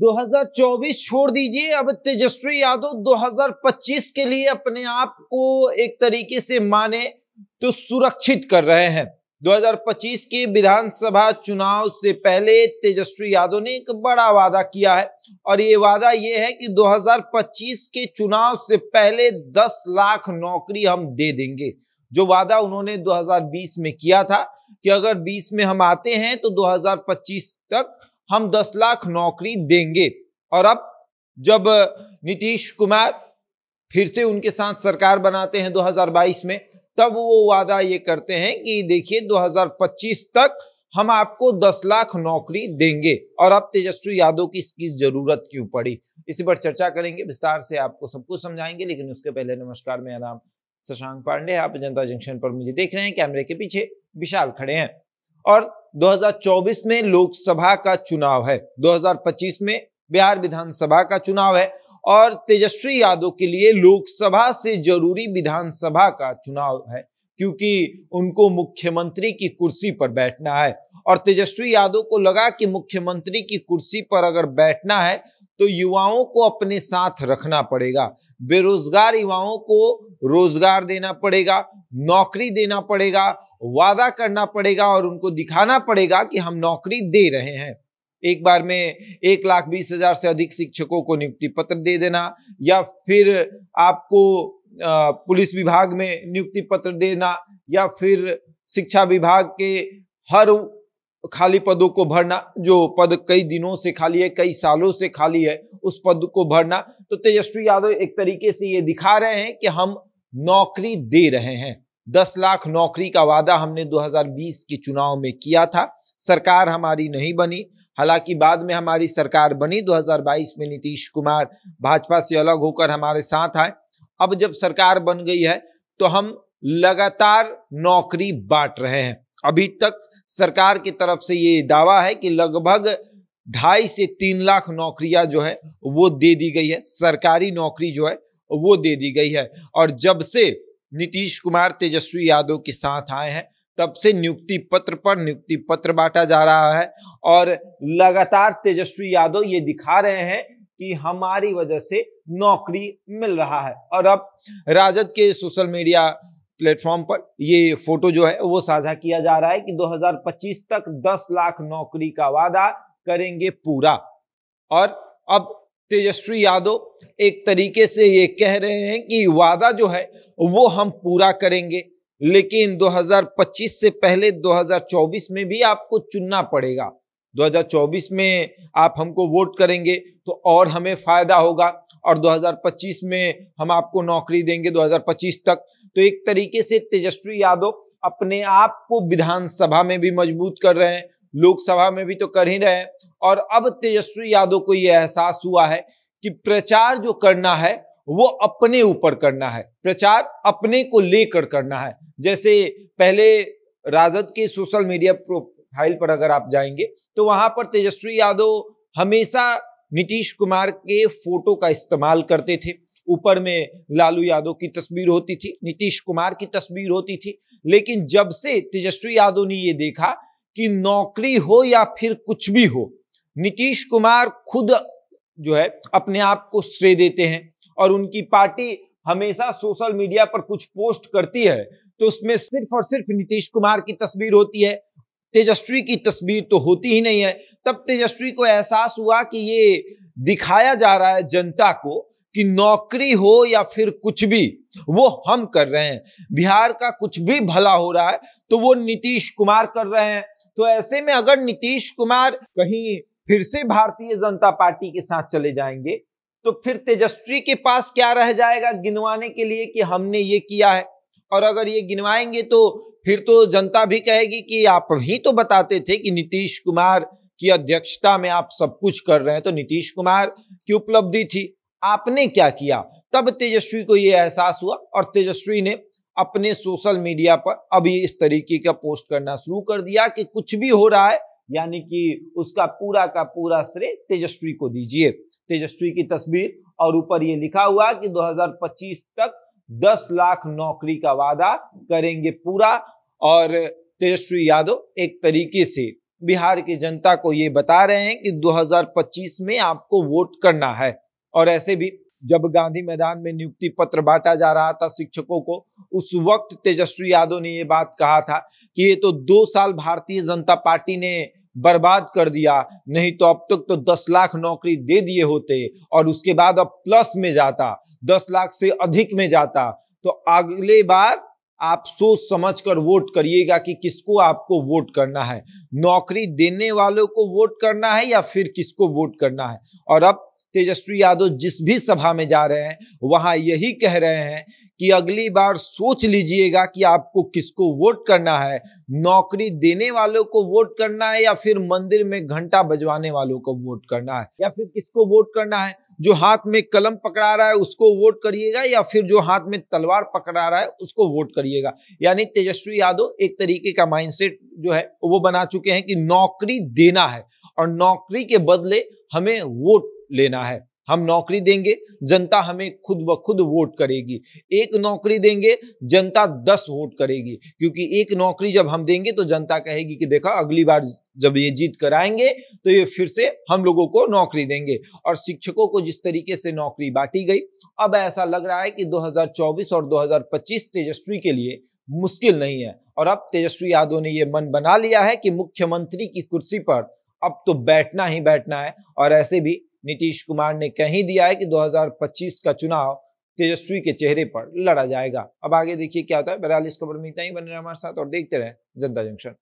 2024 छोड़ दीजिए अब तेजस्वी यादव 2025 के लिए अपने आप को एक तरीके से माने तो सुरक्षित कर रहे हैं 2025 के विधानसभा चुनाव से पहले तेजस्वी यादव ने एक बड़ा वादा किया है और ये वादा ये है कि 2025 के चुनाव से पहले 10 लाख नौकरी हम दे देंगे जो वादा उन्होंने 2020 में किया था कि अगर 20 में हम आते हैं तो 2025 तक हम दस लाख नौकरी देंगे और अब जब नीतीश कुमार फिर से उनके साथ सरकार बनाते हैं 2022 में तब वो वादा ये करते हैं कि देखिए 2025 तक हम आपको 10 लाख नौकरी देंगे और अब तेजस्वी यादव की इसकी जरूरत क्यों पड़ी इसी पर चर्चा करेंगे विस्तार से आपको सब कुछ समझाएंगे लेकिन उसके पहले नमस्कार मेरा नाम शशांक पांडे आप जनता जंक्शन पर मुझे देख रहे हैं कैमरे के पीछे विशाल खड़े हैं और 2024 में लोकसभा का चुनाव है 2025 में बिहार विधानसभा का चुनाव है और तेजस्वी यादव के लिए लोकसभा से जरूरी विधानसभा का चुनाव है क्योंकि उनको मुख्यमंत्री की कुर्सी पर बैठना है और तेजस्वी यादव को लगा कि मुख्यमंत्री की कुर्सी पर अगर बैठना है तो युवाओं को अपने साथ रखना पड़ेगा बेरोजगार युवाओं को रोजगार देना पड़ेगा नौकरी देना पड़ेगा वादा करना पड़ेगा और उनको दिखाना पड़ेगा कि हम नौकरी दे रहे हैं एक बार में एक लाख बीस हजार से अधिक शिक्षकों को नियुक्ति पत्र दे देना या फिर आपको पुलिस विभाग में नियुक्ति पत्र देना या फिर शिक्षा विभाग के हर खाली पदों को भरना जो पद कई दिनों से खाली है कई सालों से खाली है उस पद को भरना तो तेजस्वी यादव एक तरीके से ये दिखा रहे हैं कि हम नौकरी दे रहे हैं दस लाख नौकरी का वादा हमने 2020 के चुनाव में किया था सरकार हमारी नहीं बनी हालांकि बाद में हमारी सरकार बनी 2022 में नीतीश कुमार भाजपा से अलग होकर हमारे साथ आए अब जब सरकार बन गई है तो हम लगातार नौकरी बांट रहे हैं अभी तक सरकार की तरफ से ये दावा है कि लगभग ढाई से तीन लाख नौकरियां जो है वो दे दी गई है सरकारी नौकरी जो है वो दे दी गई है और जब से नीतीश कुमार तेजस्वी यादव के साथ आए हैं तब से नियुक्ति पत्र पर नियुक्ति पत्र बांटा जा रहा है और लगातार तेजस्वी यादव ये दिखा रहे हैं कि हमारी वजह से नौकरी मिल रहा है और अब राजद के सोशल मीडिया प्लेटफॉर्म पर ये फोटो जो है वो साझा किया जा रहा है कि 2025 तक 10 लाख नौकरी का वादा करेंगे पूरा और अब तेजस्वी यादव एक तरीके से ये कह रहे हैं कि वादा जो है वो हम पूरा करेंगे लेकिन 2025 से पहले 2024 में भी आपको चुनना पड़ेगा 2024 में आप हमको वोट करेंगे तो और हमें फ़ायदा होगा और 2025 में हम आपको नौकरी देंगे 2025 तक तो एक तरीके से तेजस्वी यादव अपने आप को विधानसभा में भी मजबूत कर रहे हैं लोकसभा में भी तो कर ही रहे हैं और अब तेजस्वी यादव को यह एहसास हुआ है कि प्रचार जो करना है वो अपने ऊपर करना है प्रचार अपने को लेकर करना है जैसे पहले राजद के सोशल मीडिया प्रोफाइल पर अगर आप जाएंगे तो वहां पर तेजस्वी यादव हमेशा नीतीश कुमार के फोटो का इस्तेमाल करते थे ऊपर में लालू यादव की तस्वीर होती थी नीतीश कुमार की तस्वीर होती थी लेकिन जब से तेजस्वी यादव ने ये देखा कि नौकरी हो या फिर कुछ भी हो नीतीश कुमार खुद जो है अपने आप को श्रेय देते हैं और उनकी पार्टी हमेशा सोशल मीडिया पर कुछ पोस्ट करती है तो उसमें सिर्फ और सिर्फ नीतीश कुमार की तस्वीर होती है तेजस्वी की तस्वीर तो होती ही नहीं है तब तेजस्वी को एहसास हुआ कि ये दिखाया जा रहा है जनता को कि नौकरी हो या फिर कुछ भी वो हम कर रहे हैं बिहार का कुछ भी भला हो रहा है तो वो नीतीश कुमार कर रहे हैं तो ऐसे में अगर नीतीश कुमार कहीं फिर से भारतीय जनता पार्टी के साथ चले जाएंगे तो फिर तेजस्वी के पास क्या रह जाएगा गिनवाने के लिए कि हमने ये किया है और अगर ये गिनवाएंगे तो फिर तो जनता भी कहेगी कि आप ही तो बताते थे कि नीतीश कुमार की अध्यक्षता में आप सब कुछ कर रहे हैं तो नीतीश कुमार की उपलब्धि थी आपने क्या किया तब तेजस्वी को यह एहसास हुआ और तेजस्वी ने अपने सोशल मीडिया पर अभी इस तरीके का पोस्ट करना शुरू कर दिया कि कुछ भी हो रहा है यानी कि उसका पूरा का पूरा श्रेय तेजस्वी को दीजिए तेजस्वी की तस्वीर और ऊपर ये लिखा हुआ कि 2025 तक 10 लाख नौकरी का वादा करेंगे पूरा और तेजस्वी यादव एक तरीके से बिहार की जनता को ये बता रहे हैं कि 2025 में आपको वोट करना है और ऐसे भी जब गांधी मैदान में नियुक्ति पत्र बांटा जा रहा था शिक्षकों को उस वक्त तेजस्वी यादव ने ये बात कहा था कि ये तो दो साल भारतीय जनता पार्टी ने बर्बाद कर दिया नहीं तो अब तक तो दस लाख नौकरी दे दिए होते और उसके बाद अब प्लस में जाता दस लाख से अधिक में जाता तो अगले बार आप सोच समझ कर वोट करिएगा कि किसको आपको वोट करना है नौकरी देने वालों को वोट करना है या फिर किसको वोट करना है और अब तेजस्वी यादव जिस भी सभा में जा रहे हैं वहां यही कह रहे हैं कि अगली बार सोच लीजिएगा कि आपको किसको वोट करना है नौकरी देने वालों को वोट करना है या फिर मंदिर में घंटा बजवाने वालों को वोट करना है या फिर किसको वोट करना है जो हाथ में कलम पकड़ा रहा है उसको वोट करिएगा या फिर जो हाथ में तलवार पकड़ा रहा है उसको वोट करिएगा यानी तेजस्वी यादव एक तरीके का माइंडसेट जो है वो बना चुके हैं कि नौकरी देना है और नौकरी के बदले हमें वोट लेना है हम नौकरी देंगे जनता हमें खुद ब खुद वोट करेगी एक नौकरी देंगे जनता दस वोट करेगी क्योंकि एक नौकरी जब हम देंगे तो जनता कहेगी कि देखा अगली बार जब ये जीत कर आएंगे तो ये फिर से हम लोगों को नौकरी देंगे और शिक्षकों को जिस तरीके से नौकरी बांटी गई अब ऐसा लग रहा है कि 2024 और 2025 तेजस्वी के लिए मुश्किल नहीं है और अब तेजस्वी यादव ने ये मन बना लिया है कि मुख्यमंत्री की कुर्सी पर अब तो बैठना ही बैठना है और ऐसे भी नीतीश कुमार ने कहीं दिया है कि 2025 का चुनाव तेजस्वी के चेहरे पर लड़ा जाएगा अब आगे देखिए क्या होता है बहरहाल इस खबर में इतना ही बने रहे हमारे साथ और देखते रहे जनता जंक्शन